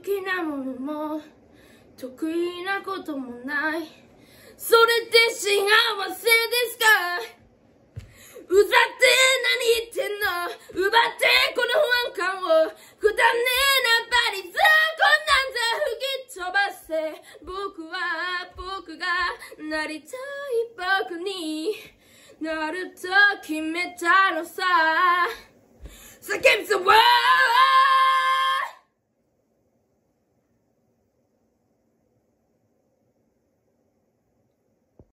きなものも得意なこともないそれって幸せですか歌って何言ってんの奪ってこの不安感をくだねえなバリこんなんざ吹き飛ばせ僕は僕がなりたい僕になると決めたのさ